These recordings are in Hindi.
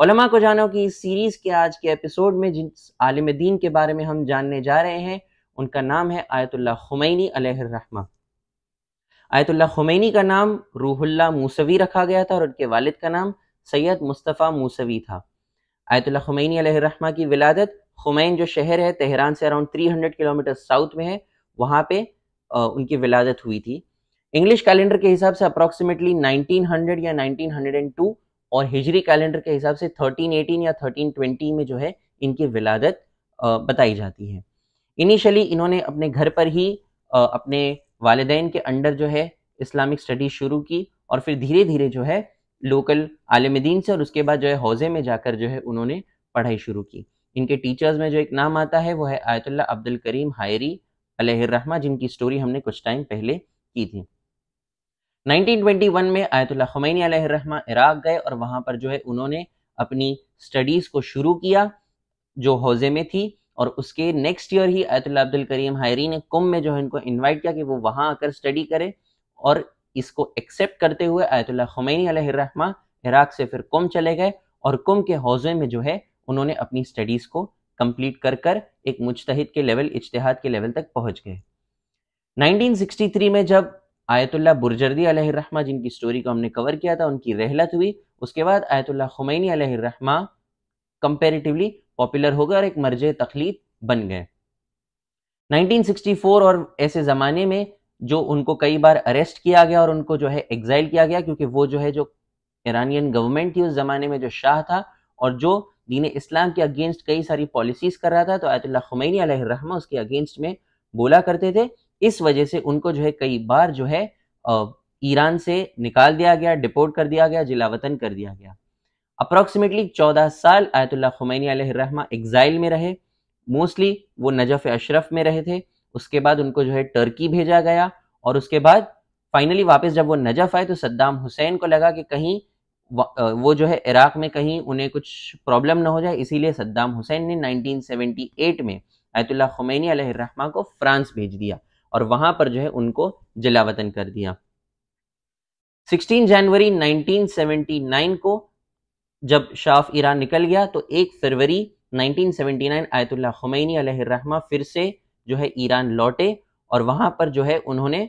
उलमा को जानो कि इस सीरीज़ के आज के एपिसोड में जिस आलिम दीन के बारे में हम जानने जा रहे हैं उनका नाम है आयतुल्ला खुमैनी रहमा आयतुल्ला खुमैनी का नाम रूहुल्ला मूसवी रखा गया था और उनके वालिद का नाम सैयद मुस्तफ़ा मूसवी था आयतुल्ला खुमैनी रहमा की विलादत खुमैन जो शहर है तेहरान से अराउंड 300 किलोमीटर साउथ में है वहाँ पे उनकी विलादत हुई थी इंग्लिश कैलेंडर के हिसाब से अप्रॉक्सीमेटली 1900 या 1902 और हिजरी कैलेंडर के हिसाब से 1318 या 1320 में जो है इनकी विलादत बताई जाती है इनिशियली इन्होंने अपने घर पर ही अपने वालदेन के अंडर जो है इस्लामिक स्टडीज शुरू की और फिर धीरे धीरे जो है लोकल आलमदीन से और उसके बाद जो है हौजे में जाकर जो है उन्होंने पढ़ाई शुरू की इनके टीचर्स में जो एक नाम आता है वो है आयतुल्ला अब्दुल करीम हायरी अलहरमा जिनकी स्टोरी हमने कुछ टाइम पहले की थी 1921 में आयतुल्ला खुमैनी रहमा इराक गए और वहाँ पर जो है उन्होंने अपनी स्टडीज़ को शुरू किया जो हौजे में थी और उसके नेक्स्ट ईयर ही आयतुल्ला अब्दुल करीम हायरी ने कुम में जो है इनको इन्वाइट किया कि वो वहाँ आकर स्टडी करें और इसको एक्सेप्ट करते हुए आयतुल्ला खुमैनी रहमा इराक से फिर कुम चले गए और कुम के हौजे में जो है उन्होंने अपनी स्टडीज़ को कंप्लीट कर कर एक मुश्त के लेवल इजतहाद के लेवल तक पहुंच गए 1963 में जब आयतुल्ला बुरजर्दी रहमा जिनकी स्टोरी को हमने कवर किया था उनकी रहलत हुई उसके बाद आयतुल्ला खुमैनी रहमा कंपेरेटिवली पॉपुलर हो गए और एक मर्ज तखलीद बन गए 1964 और ऐसे ज़माने में जो उनको कई बार अरेस्ट किया गया और उनको जो है एग्जाइल किया गया क्योंकि वो जो है जो ईरानियन गवर्नमेंट थी उस ज़माने में जो शाह था और जो दीन इस्लाम के अगेंस्ट कई सारी पॉलिसीज़ कर रहा था तो आयतुल्ला खुमैनी रहमा उसके अगेंस्ट में बोला करते थे इस वजह से उनको जो है कई बार जो है ईरान से निकाल दिया गया डिपोर्ट कर दिया गया जिलावतन कर दिया गया अप्रोक्सीमेटली चौदह साल आयतुल्ला खुमैनी रहमा एग्जाइल में रहे मोस्टली वो नजफ अशरफ में रहे थे उसके बाद उनको जो है टर्की भेजा गया और उसके बाद फाइनली वापस जब वो नजफ आए तो सद्दाम हुसैन को लगा कि कहीं वो जो है इराक में कहीं उन्हें कुछ प्रॉब्लम ना हो जाए इसीलिए सद्दाम हुसैन ने 1978 में आयतुल्ला खुमैनी रहमा को फ्रांस भेज दिया और वहां पर जो है उनको जलावतन कर दिया 16 जनवरी 1979 को जब शाह ईरान निकल गया तो 1 फरवरी 1979 आयतुल्ला खुमैनी रहमा फिर से जो है ईरान लौटे और वहां पर जो है उन्होंने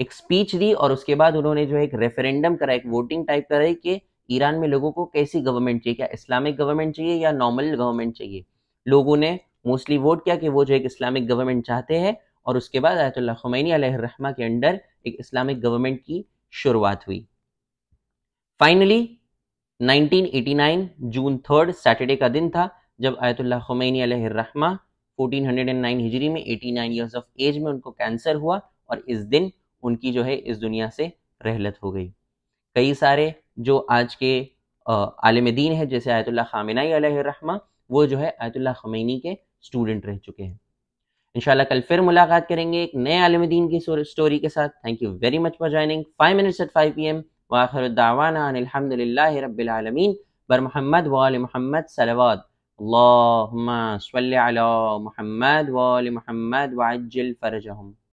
एक स्पीच दी और उसके बाद उन्होंने जो है एक रेफरेंडम करा एक वोटिंग टाइप कराई कि ईरान में लोगों को कैसी गवर्नमेंट चाहिए क्या इस्लामिक गवर्नमेंट चाहिए या नॉर्मल गवर्नमेंट चाहिए लोगों ने मोस्टली वोट किया कि वो जो एक इस्लामिक गवर्नमेंट चाहते हैं और उसके बाद आयतुल्ला खुमैनी रहमा के अंडर एक इस्लामिक गवर्नमेंट की शुरुआत हुई फाइनली 1989 जून थर्ड सैटरडे का दिन था जब आयतुल्ला खुमैनी रहमा 1409 हिजरी में 89 इयर्स ऑफ एज में उनको कैंसर हुआ और इस दिन उनकी जो है इस दुनिया से रहलत हो गई कई सारे जो आज के आलम दीन है जैसे आयतुल्ला खामिनाई रहमा वो जो है आयतुल्ला खमैनी के स्टूडेंट रह चुके हैं इंशाल्लाह कल फिर मुलाकात करेंगे एक नए आलम दीन की स्टोरी के साथ thank you very much for joining five minutes at five p m वाखिर दावाना रबालमीन बर मोहम्मद वाल मोहम्मद सलवाद اللهم صل على محمد وآل محمد وعجل فرجهم